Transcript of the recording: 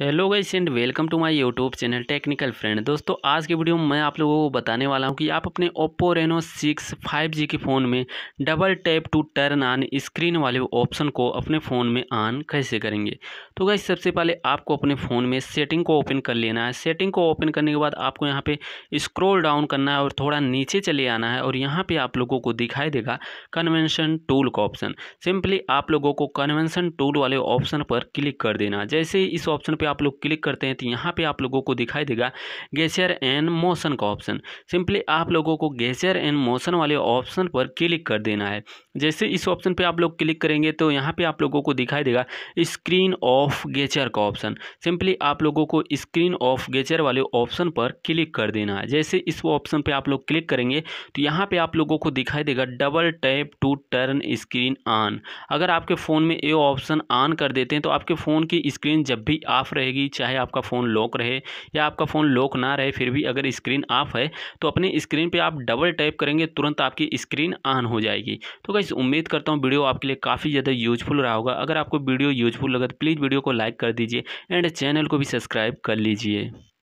hello guys and welcome to my YouTube channel technical friend दोस्तों आज के video में मैं आप लोगों को बताने वाला हूं कि आप अपने Oppo Reno six five G के फ़ोन में double tap to turn on screen वाले ऑप्शन को अपने फ़ोन में ऑन कैसे करेंगे तो गाइस सबसे पहले आपको अपने फ़ोन में सेटिंग को ओपन कर लेना है सेटिंग को ओपन करने के बाद आपको यहाँ पर स्क्रोल डाउन करना है और थोड़ा नीचे चले आना है और यहाँ पर आप लोगों को दिखाई देगा कन्वेंशन टूल का ऑप्शन सिंपली आप लोगों को कन्वेंशन टूल वाले ऑप्शन पर क्लिक कर देना जैसे ही इस ऑप्शन पर आप लोग क्लिक करते हैं तो यहाँ पे आप लोगों को दिखाई देगा गैसियर एंड मोशन का ऑप्शन सिंपली आप लोगों को गैसियर एंड मोशन वाले ऑप्शन पर क्लिक कर देना है जैसे इस ऑप्शन पे आप लोग क्लिक करेंगे तो यहाँ पे आप लोगों को दिखाई देगा स्क्रीन ऑफ गेचर का ऑप्शन सिंपली आप लोगों को स्क्रीन ऑफ गेचर वाले ऑप्शन पर क्लिक कर देना है जैसे इस ऑप्शन पे आप लोग क्लिक करेंगे तो यहाँ पे आप लोगों को दिखाई देगा double tap to turn screen on अगर आपके फ़ोन में ये ऑप्शन ऑन कर देते हैं तो आपके फ़ोन की स्क्रीन जब भी ऑफ रहेगी चाहे आपका फ़ोन लॉक रहे या आपका फ़ोन लॉक ना रहे फिर भी अगर स्क्रीन ऑफ है तो अपने स्क्रीन पर आप डबल टैप करेंगे तुरंत आपकी स्क्रीन ऑन हो जाएगी तो कैसे गाइस उम्मीद करता हूँ वीडियो आपके लिए काफ़ी ज़्यादा यूजफुल रहा होगा अगर आपको वीडियो यूजफुल लगा तो प्लीज़ वीडियो को लाइक कर दीजिए एंड चैनल को भी सब्सक्राइब कर लीजिए